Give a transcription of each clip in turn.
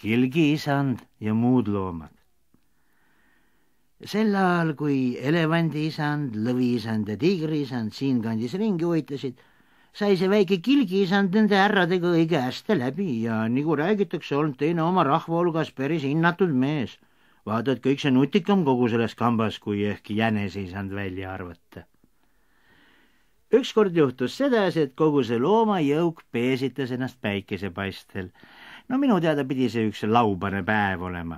kilgi isand ja muud loomad. sel ajal, kui elevandi isand, lõvi isand ja tiigri isand siinkandis ringi uitasid, sai see väike kilgi isand nende härradega õige hästi läbi ja nagu räägitakse, olnud teine oma rahva hulgas päris hinnatud mees. vaata, et kõik see nutikam kogu selles kambas, kui ehk jänese isand välja arvata ükskord juhtus sedasi, et kogu see loomajõuk peesitas ennast päikesepaistel no minu teada pidi see üks laubane päev olema.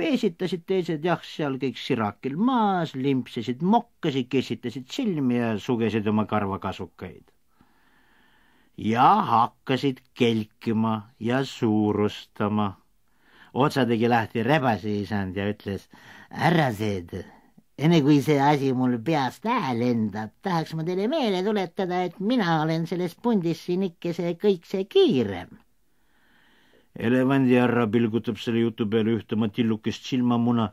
peesitasid teised jah, seal kõik sirakil maas, limpsisid mokkasid, kessitasid silmi ja sugesid oma karvakasukaid. ja hakkasid kelkima ja suurustama. otsa tegi lahti rebase isand ja ütles, härrased, enne kui see asi mul peast ära lendab, tahaks ma teile meelde tuletada, et mina olen selles pundis siin ikkese kõik see kiirem elevandijärra pilgutab selle jutu peale ühte oma tillukest silmamuna,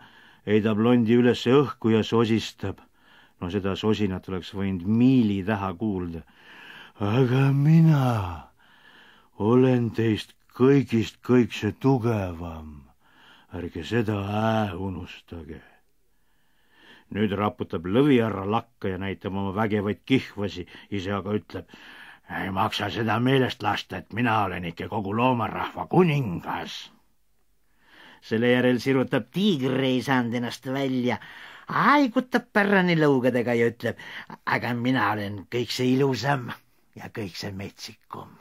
heidab londi üles õhku ja sosistab. no seda sosinat oleks võinud miili taha kuulda. aga mina olen teist kõigist kõikse tugevam. ärge seda hää unustage. nüüd raputab lõviharra lakka ja näitab oma vägevaid kihvasi, ise aga ütleb ei maksa seda meelest lasta, et mina olen ikka kogu loomarahva kuningas. selle järel sirutab tiigriisand ennast välja, haigutab pärani lõugadega ja ütleb, aga mina olen kõik see ilusam ja kõik see metsikum.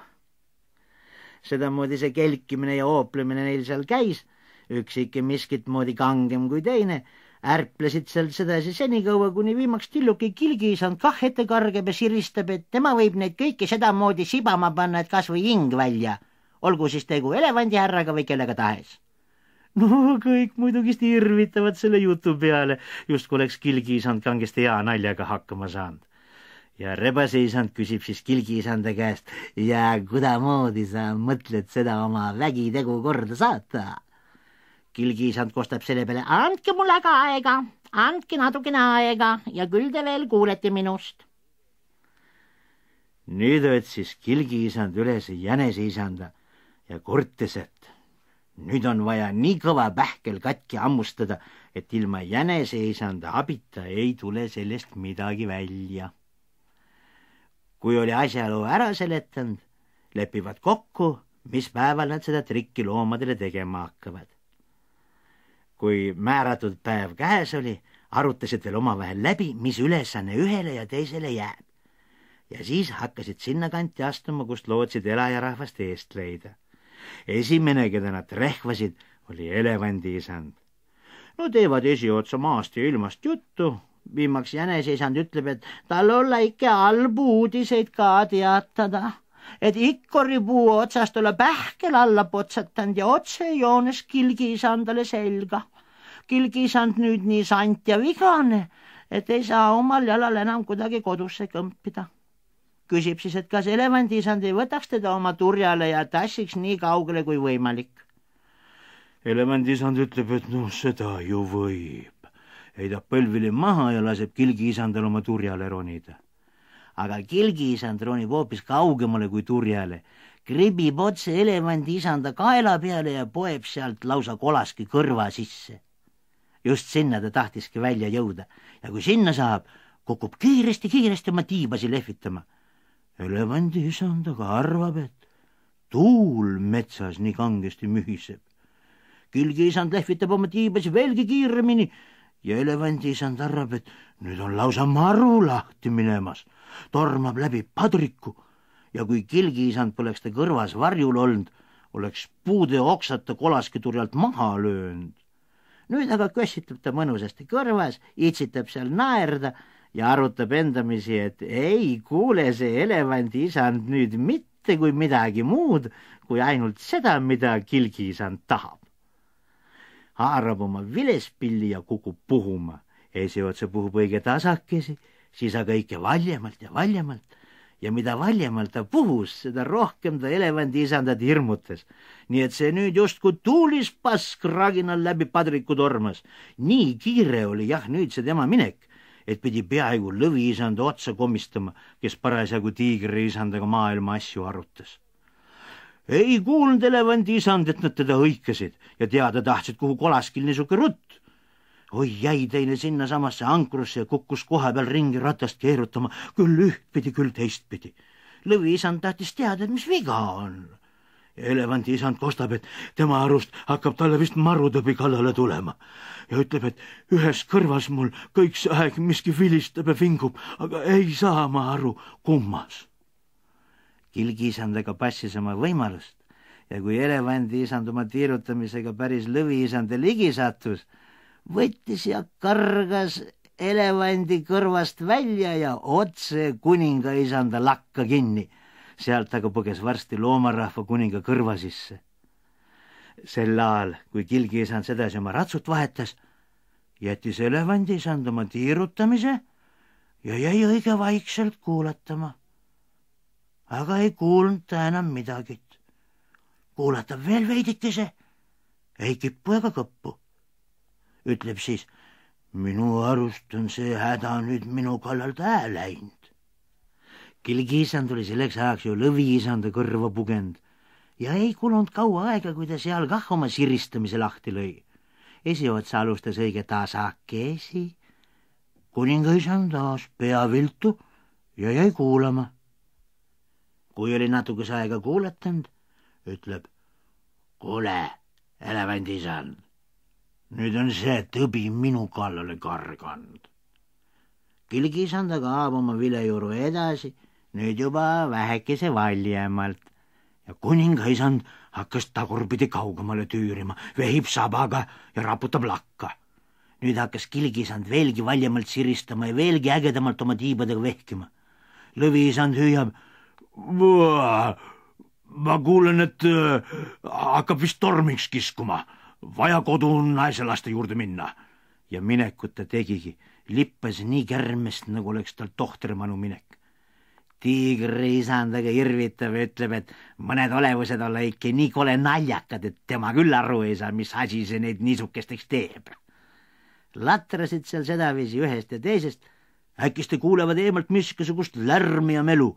sedamoodi see kelkimine ja hooplemine neil seal käis, üks ikka miskit moodi kangem kui teine ärplesid seal sedasi senikaua, kuni viimaks tilluki kilgi ei saanud kah ette kõrgem ja siristab, et tema võib neid kõiki sedamoodi sibama panna, et kas või hing välja, olgu siis tegu elevandihärraga või kellega tahes. no kõik muidugi irvitavad selle jutu peale, justkui oleks kilgiisand kangesti hea naljaga hakkama saanud. ja rebaseisand küsib siis kilgiisanda käest ja kuidamoodi sa mõtled seda oma vägitegu korda saata kilgiisand kostab selle peale, andke mulle ka aega, andke natukene aega ja küll te veel kuulete minust. nüüd otsis kilgiisand üles jäneseisanda ja kurtis, et nüüd on vaja nii kõva pähkel katki hammustada, et ilma jäneseisanda abita ei tule sellest midagi välja. kui oli asjaolu ära seletanud, lepivad kokku, mis päeval nad seda trikki loomadele tegema hakkavad kui määratud päev käes oli, arutasid veel omavahel läbi, mis ülesanne ühele ja teisele jääb. ja siis hakkasid sinnakanti astuma, kust lootsid elajarahvast eest leida. esimene, keda nad rehvasid, oli elevandiisand. no teevad esiotsa maast ja ilmast juttu, viimaks jäneseisand ütleb, et tal olla ikka halbu uudiseid ka teatada et ikkoripuu otsast olla pähkel alla potsatanud ja otse joones kilgiisandale selga. kilgiisand nüüd nii sant ja vigane, et ei saa omal jalal enam kuidagi kodusse kõmpida. küsib siis, et kas elevandiisand ei võtaks teda oma turjale ja tassiks nii kaugele kui võimalik. elevandiisand ütleb, et noh, seda ju võib heidab põlvili maha ja laseb kilgiisandal oma turjale ronida aga kelgiisand ronib hoopis kaugemale kui turjale, kribib otse elevandi isanda kaela peale ja poeb sealt lausa kolaski kõrva sisse. just sinna ta tahtiski välja jõuda ja kui sinna saab, kukub kiiresti-kiiresti oma tiibasi lehvitama. elevandi isand aga arvab, et tuul metsas nii kangesti mühiseb. kilgiisand lehvitab oma tiibasi veelgi kiiremini ja elevandi isand arvab, et nüüd on lausa maru lahti minemas tormab läbi padriku ja kui kilgiisand poleks ta kõrvas varjul olnud, oleks puude oksata kolaskiturjalt maha löönud. nüüd aga kössitab ta mõnusasti kõrvas, itsitab seal naerda ja arutab endamisi, et ei kuule see elevandi isand nüüd mitte kui midagi muud, kui ainult seda, mida kilgiisand tahab. haarab oma vilespilli ja kukub puhuma, esiotsa puhub õige tasakesi siis aga ikka valjemalt ja valjemalt ja mida valjemalt ta puhus, seda rohkem ta elevandiisandat hirmutas. nii et see nüüd justkui tuulis pask raginal läbi padriku tormas. nii kiire oli jah nüüd see tema minek, et pidi peaaegu lõviisanda otsa komistama, kes parasjagu tiigriisandaga maailma asju arutas ei kuulnud elevandiisand, et nad teda hõikasid ja teada tahtsid, kuhu kolaskil niisugune rutt oi jäi teine sinnasamasse ankrusse ja kukkus koha peal ringi ratast keerutama, küll ühtpidi, küll teistpidi. lõviisand tahtis teada, et mis viga on. elevandi isand kostab, et tema arust hakkab talle vist marutõbi kallale tulema ja ütleb, et ühes kõrvas mul kõik see aeg miski vilistab ja vingub, aga ei saa ma aru, kummas. kilgiisand aga passis oma võimalust ja kui elevandi isand oma tiirutamisega päris lõviisande ligi sattus, võttis ja kargas elevandi kõrvast välja ja otse kuningaisanda lakka kinni. sealt aga põges varsti loomarahva kuninga kõrva sisse. sel ajal, kui kilgiisand sedasi oma ratsut vahetas, jättis elevandiisand oma tiirutamise ja jäi õige vaikselt kuulatama. aga ei kuulnud ta enam midagi. kuulatab veel veidikese, ei kippu ega kõppu ütleb siis minu arust on see häda nüüd minu kallalt hää läinud. kilgiisand oli selleks ajaks ju lõviisanda kõrva pugenud ja ei kulunud kaua aega, kui ta seal kah oma siristamise lahti lõi. esiotsa alustas õige tasakesi, kuningaisand taas pea viltu ja jäi kuulama. kui oli natukese aega kuulatanud, ütleb, kuule, elevandiisand nüüd on see tõbi minu kallale karganud. kilgisand aga haab oma vilejuru edasi, nüüd juba vähekese valjemalt ja kuningaisand hakkas tagurpidi kaugemale tüürima, vehib sabaga ja raputab lakka. nüüd hakkas kilgisand veelgi valjemalt siristama ja veelgi ägedamalt oma tiibadega vehkima. lõviisand hüüab. ma kuulen, et äh, hakkab vist tormiks kiskuma vaja kodu naiselaste juurde minna. ja minekut ta tegigi, lippas nii kärmest, nagu oleks tal tohtrimanu minek. tiigri isandaga irvitab ja ütleb, et mõned olevused olla ikka nii kole naljakad, et tema küll aru ei saa, mis asi see neid niisugusteks teeb. latrasid seal sedaviisi ühest ja teisest, äkis te kuulevad eemalt miskisugust lärmi ja melu,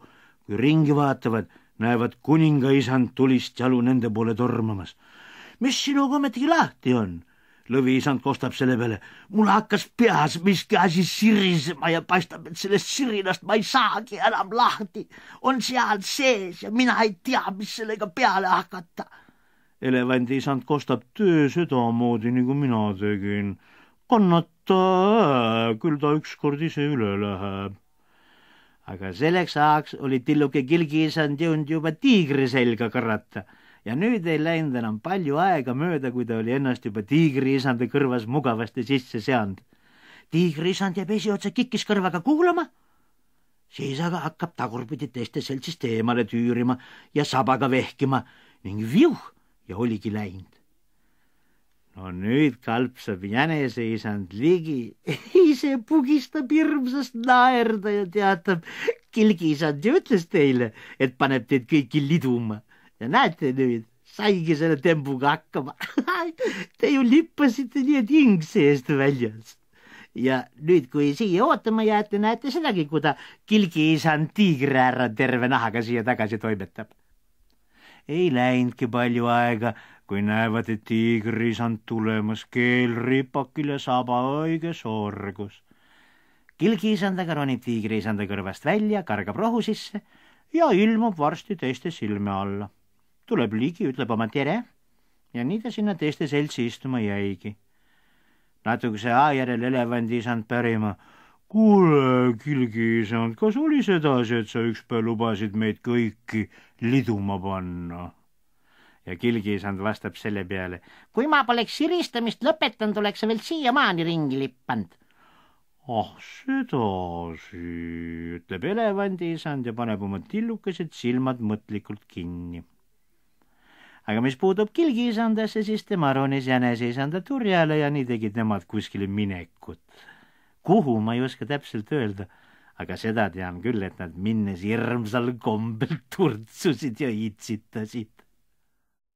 kui ringi vaatavad, näevad kuningaisand tulist jalu nende poole tormamas mis sinuga ometigi lahti on? lõviisand kostab selle peale. mul hakkas peas miski asi sirisema ja paistab, et sellest sirinast ma ei saagi enam lahti. on seal sees ja mina ei tea, mis sellega peale hakata. elevandiisand kostab töö sedamoodi, nagu mina tegin. kannata, äh, küll ta ükskord ise üle läheb aga selleks ajaks oli tilluke kilgiisand jõudnud juba tiigri selga karata ja nüüd ei läinud enam palju aega mööda, kui ta oli ennast juba tiigriisande kõrvas mugavasti sisse seanud. tiigriisand jääb esiotsa kikkis kõrvaga kuulama, siis aga hakkab tagurpidi teiste seltsist eemale tüürima ja sabaga vehkima ning viuh ja oligi läinud. no nüüd kalpsab jäneseisand ligi, ise pugistab hirmsast naerda ja teatab, kilgisand ju ütles teile, et paneb teid kõiki liduma ja näete nüüd, saigi selle tembuga hakkama Te ju lippasite nii, et hing seest väljas. ja nüüd, kui siia ootama jääte, näete sedagi, kui ta kilgiisand tiigri ära terve nahaga siia tagasi toimetab. ei läinudki palju aega, kui näevad, et tiigriisand tulemas, keel ripakile saba õige sorgus kilgiisandaga ronib tiigriisanda kõrvast välja, kargab rohu sisse ja ilmub varsti teiste silme alla tuleb ligi, ütleb oma tere ja nii ta sinna teiste seltsi istuma jäigi. natukese aja järel elevand ei saanud pärima. kuule, kilgiisand, kas oli sedasi, et sa ükspäev lubasid meid kõiki liduma panna? ja kilgiisand vastab selle peale. kui ma poleks siristamist lõpetanud, oleks sa veel siiamaani ringi lippanud ah sedasi, ütleb elevandiisand ja paneb oma tillukesed silmad mõtlikult kinni aga mis puutub kilgiisandasse, siis tema ronis jäneseisanda turjale ja nii tegid nemad kuskile minekut. kuhu, ma ei oska täpselt öelda, aga seda tean küll, et nad minnes hirmsal kombel turtsusid ja itsitasid.